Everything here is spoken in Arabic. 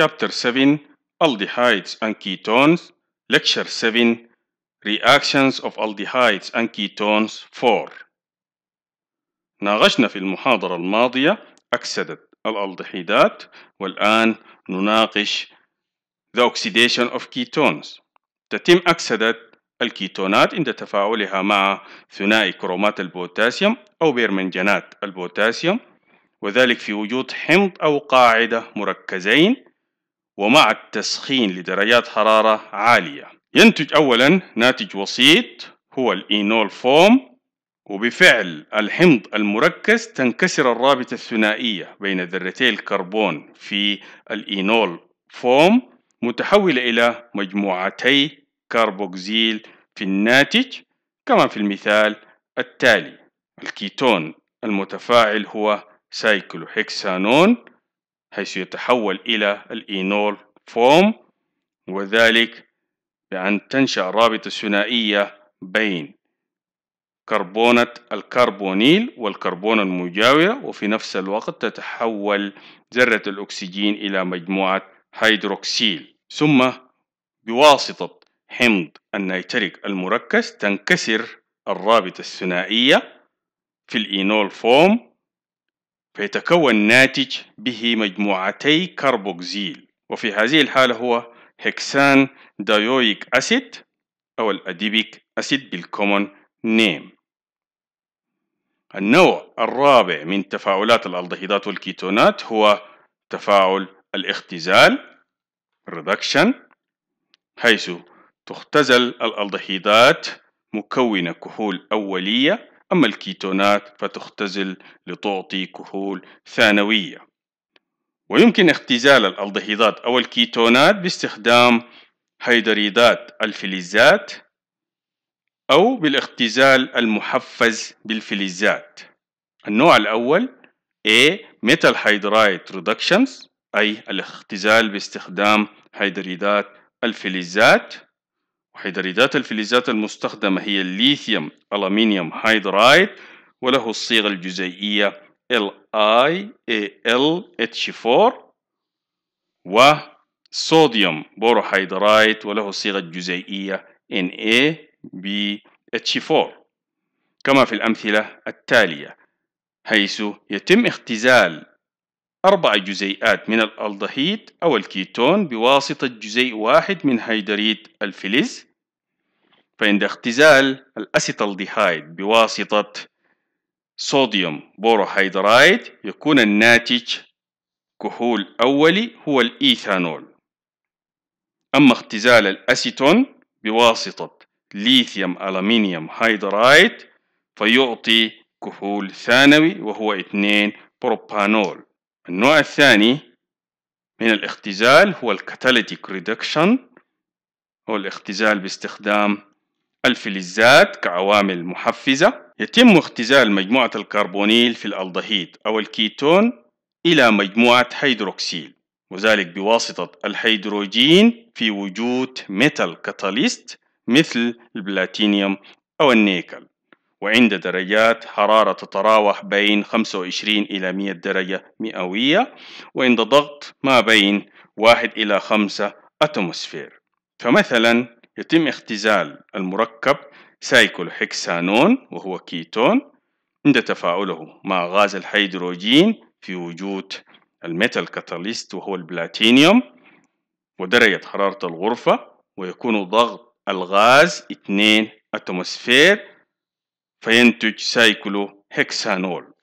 Chapter 7 Aldehydes and Ketones Lecture 7 Reactions of Aldehydes and Ketones 4 ناقشنا في المحاضرة الماضية أكسدة الألدحيدات والآن نناقش the oxidation of ketones تتم أكسدة الكيتونات عند تفاعلها مع ثنائي كرومات البوتاسيوم أو بيرمنجانات البوتاسيوم وذلك في وجود حمض أو قاعدة مركزين ومع التسخين لدرجات حرارة عالية ينتج أولا ناتج وسيط هو الإينول فوم وبفعل الحمض المركز تنكسر الرابطة الثنائية بين ذرتي الكربون في الإينول فوم متحولة إلى مجموعتي كربوكزيل في الناتج كما في المثال التالي الكيتون المتفاعل هو سايكلوهكسانون حيث يتحول إلى الإينول فورم وذلك بأن تنشأ رابطة ثنائية بين كربونة الكربونيل والكربون المجاورة وفي نفس الوقت تتحول ذرة الأكسجين إلى مجموعة هيدروكسيل ثم بواسطة حمض النيتريك المركز تنكسر الرابطة الثنائية في الإينول فورم فيتكون ناتج به مجموعتي كربوكزيل وفي هذه الحالة هو هكسان دايويك أسيد أو الأديبيك أسيد بالكومون نيم النوع الرابع من تفاعلات الالدهيدات والكيتونات هو تفاعل الاختزال reduction حيث تختزل الالدهيدات مكونة كحول أولية أما الكيتونات فتختزل لتعطي كحول ثانوية ويمكن اختزال الالدهيدات أو الكيتونات باستخدام هيدريدات الفلزات أو بالاختزال المحفز بالفلزات النوع الأول A Metal Hydride Reductions أي الاختزال باستخدام هيدريدات الفلزات وحيدريدات الفلزات المستخدمة هي الليثيوم ألمنيوم هيدرايد وله الصيغة الجزيئية LiAlH4 وصوديوم بوروهيدرايد وله الصيغة الجزيئية NaBH4 كما في الأمثلة التالية حيث يتم اختزال أربع جزيئات من الألدهيد أو الكيتون بواسطة جزيء واحد من هيدريد الفلز فعند اختزال الأسيتالديهايد بواسطة صوديوم بوروهيدرايد يكون الناتج كحول أولي هو الإيثانول أما اختزال الأسيتون بواسطة ليثيوم ألمنيوم هيدرايد فيعطي كحول ثانوي وهو 2 بروبانول النوع الثاني من الاختزال هو الكاتاليتيك ريدكشن هو الاختزال باستخدام الفلزات كعوامل محفزة يتم اختزال مجموعة الكربونيل في الالدهيد أو الكيتون إلى مجموعة هيدروكسيل وذلك بواسطة الهيدروجين في وجود ميتال كاتاليست مثل البلاتينيوم أو النيكل وعند درجات حرارة تتراوح بين 25 إلى 100 درجة مئوية وعند ضغط ما بين 1 إلى 5 أتموسفير فمثلا يتم اختزال المركب سايكلوهكسانون وهو كيتون عند تفاعله مع غاز الهيدروجين في وجود الميتال كاتاليست وهو البلاتينيوم ودرجة حرارة الغرفة ويكون ضغط الغاز 2 أتموسفير فينتج سايكلو هكسانول